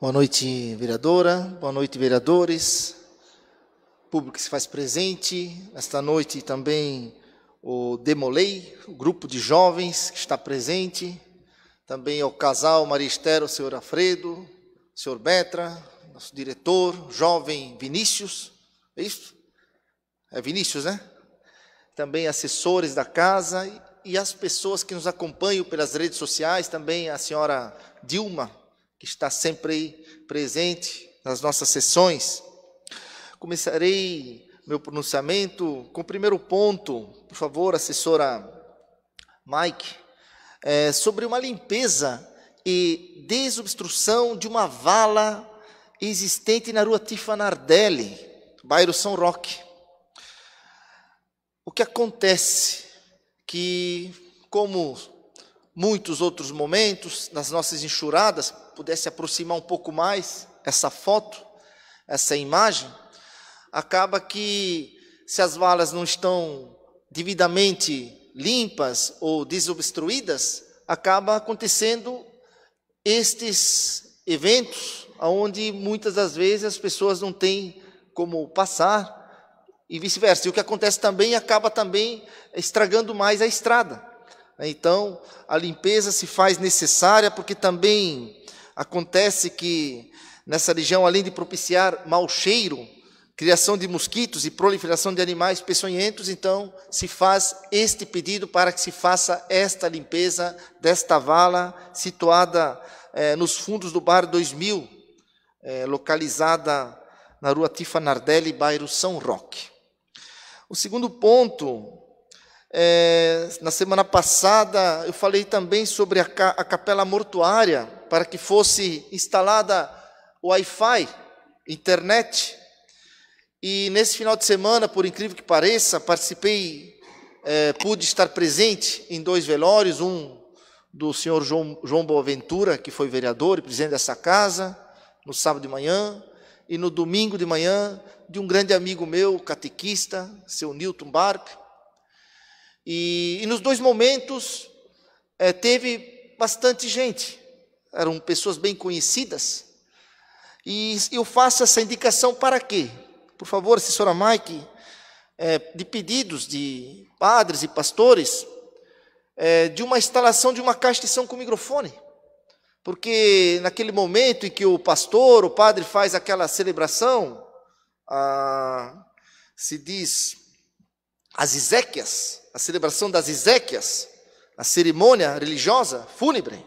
Boa noite, vereadora. Boa noite, vereadores. Público que se faz presente. Esta noite também o Demolei, o grupo de jovens que está presente. Também é o casal Maristero, o senhor Alfredo, o senhor Betra, nosso diretor, jovem Vinícius. É isso? É Vinícius, né? Também assessores da casa e as pessoas que nos acompanham pelas redes sociais, também a senhora Dilma, que está sempre presente nas nossas sessões. Começarei meu pronunciamento com o primeiro ponto, por favor, assessora Mike, é sobre uma limpeza e desobstrução de uma vala existente na rua Tifa Nardelli, bairro São Roque. O que acontece que, como muitos outros momentos, nas nossas enxurradas, pudesse aproximar um pouco mais essa foto, essa imagem, acaba que se as valas não estão devidamente limpas ou desobstruídas, acaba acontecendo estes eventos onde muitas das vezes as pessoas não têm como passar e vice-versa. E o que acontece também acaba também estragando mais a estrada. Então, a limpeza se faz necessária porque também Acontece que nessa região, além de propiciar mau cheiro, criação de mosquitos e proliferação de animais peçonhentos, então se faz este pedido para que se faça esta limpeza desta vala situada eh, nos fundos do bar 2000, eh, localizada na rua Tifa Nardelli, bairro São Roque. O segundo ponto é, na semana passada eu falei também sobre a, ca a capela mortuária, para que fosse instalada Wi-Fi, internet. E nesse final de semana, por incrível que pareça, participei, é, pude estar presente em dois velórios, um do senhor João, João Boaventura, que foi vereador e presidente dessa casa, no sábado de manhã, e no domingo de manhã, de um grande amigo meu, catequista, seu Newton Barp, e, e nos dois momentos é, teve bastante gente, eram pessoas bem conhecidas. E eu faço essa indicação para quê? Por favor, assessora Mike, é, de pedidos de padres e pastores, é, de uma instalação de uma caixa de som com microfone. Porque naquele momento em que o pastor, o padre faz aquela celebração, ah, se diz as Iséquias, a celebração das Iséquias, a cerimônia religiosa fúnebre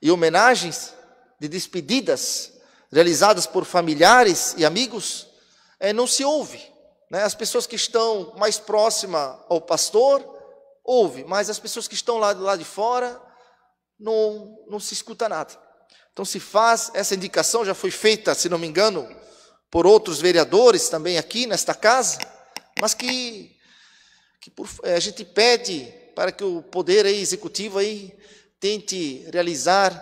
e homenagens de despedidas realizadas por familiares e amigos, é, não se ouve. Né? As pessoas que estão mais próximas ao pastor ouve, mas as pessoas que estão lá de fora não, não se escuta nada. Então se faz essa indicação já foi feita, se não me engano, por outros vereadores também aqui nesta casa mas que, que por, eh, a gente pede para que o poder aí, executivo aí tente realizar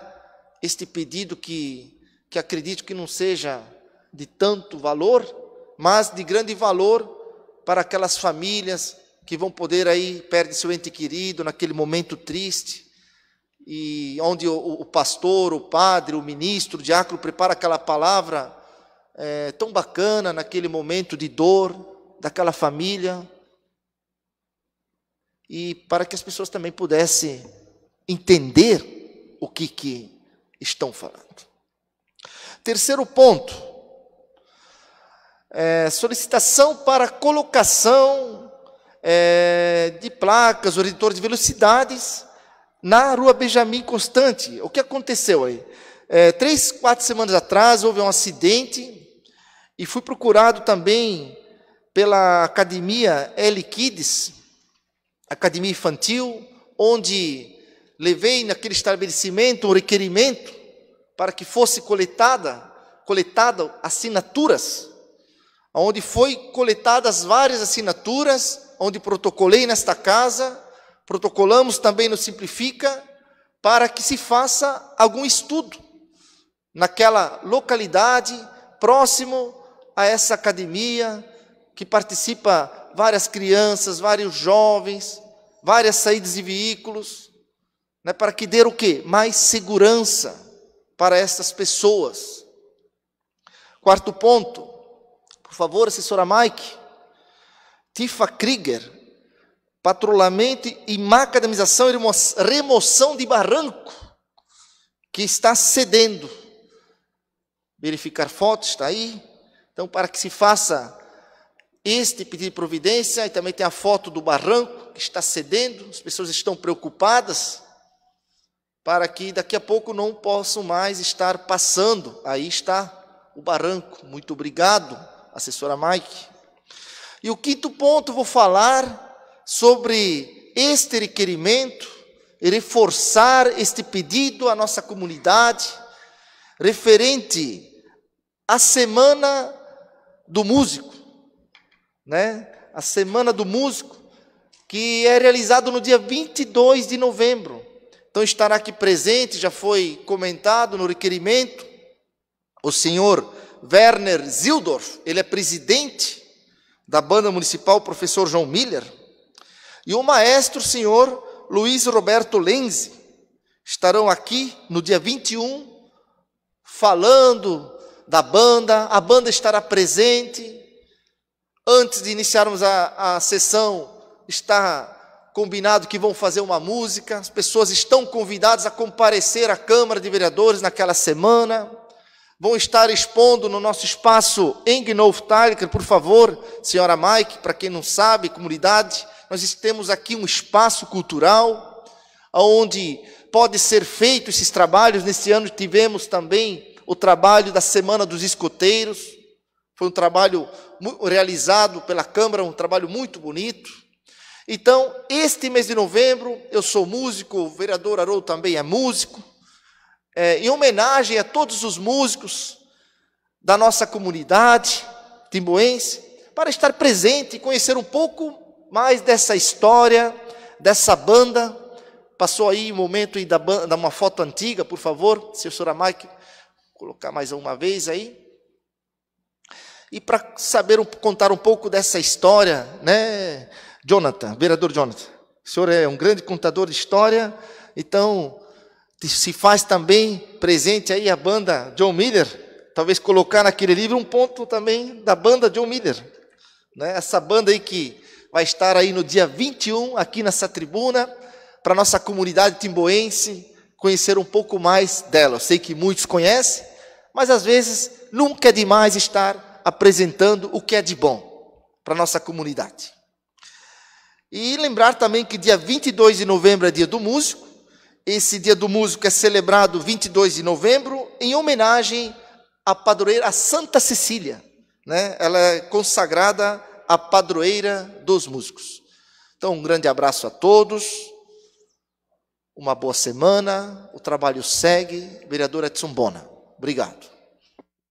este pedido que, que acredito que não seja de tanto valor, mas de grande valor para aquelas famílias que vão poder aí perder seu ente querido naquele momento triste e onde o, o pastor, o padre, o ministro, o diácono prepara aquela palavra é, tão bacana naquele momento de dor, daquela família, e para que as pessoas também pudessem entender o que, que estão falando. Terceiro ponto, é, solicitação para colocação é, de placas, o redutor de velocidades, na rua Benjamin Constante. O que aconteceu aí? É, três, quatro semanas atrás houve um acidente e fui procurado também pela academia L Kids, academia infantil, onde levei naquele estabelecimento um requerimento para que fosse coletada, coletada assinaturas, onde foi coletadas várias assinaturas, onde protocolei nesta casa, protocolamos também no Simplifica, para que se faça algum estudo naquela localidade próximo a essa academia, que participa várias crianças, vários jovens, várias saídas de veículos, né, para que dê o quê? Mais segurança para essas pessoas. Quarto ponto, por favor, assessora Mike, Tifa Krieger, patrulhamento e macadamização e remoção de barranco que está cedendo. Verificar fotos, está aí. Então, para que se faça este pedido de providência, e também tem a foto do barranco que está cedendo, as pessoas estão preocupadas para que daqui a pouco não possam mais estar passando. Aí está o barranco. Muito obrigado, assessora Mike. E o quinto ponto, vou falar sobre este requerimento, reforçar este pedido à nossa comunidade, referente à Semana do Músico né? a Semana do Músico, que é realizado no dia 22 de novembro. Então estará aqui presente, já foi comentado no requerimento, o senhor Werner Zildorf, ele é presidente da banda municipal professor João Miller, e o maestro senhor Luiz Roberto Lenzi estarão aqui no dia 21 falando da banda, a banda estará presente, antes de iniciarmos a, a sessão, está combinado que vão fazer uma música, as pessoas estão convidadas a comparecer à Câmara de Vereadores naquela semana, vão estar expondo no nosso espaço Engnolf Talker, por favor, senhora Mike, para quem não sabe, comunidade, nós temos aqui um espaço cultural, onde pode ser feito esses trabalhos, nesse ano tivemos também o trabalho da Semana dos Escoteiros, foi um trabalho realizado pela Câmara, um trabalho muito bonito. Então, este mês de novembro, eu sou músico, o vereador Haroldo também é músico, é, em homenagem a todos os músicos da nossa comunidade timboense, para estar presente e conhecer um pouco mais dessa história, dessa banda. Passou aí um momento aí da, banda, uma foto antiga, por favor, se o senhor Mike colocar mais uma vez aí. E para saber contar um pouco dessa história, né, Jonathan, vereador Jonathan, o senhor é um grande contador de história, então se faz também presente aí a banda John Miller, talvez colocar naquele livro um ponto também da banda John Miller, né, essa banda aí que vai estar aí no dia 21 aqui nessa tribuna, para nossa comunidade timboense conhecer um pouco mais dela. Eu sei que muitos conhecem, mas às vezes nunca é demais estar apresentando o que é de bom para a nossa comunidade. E lembrar também que dia 22 de novembro é dia do músico. Esse dia do músico é celebrado 22 de novembro em homenagem à padroeira à Santa Cecília. Né? Ela é consagrada a padroeira dos músicos. Então, um grande abraço a todos. Uma boa semana. O trabalho segue. Vereador Edson Bona. Obrigado.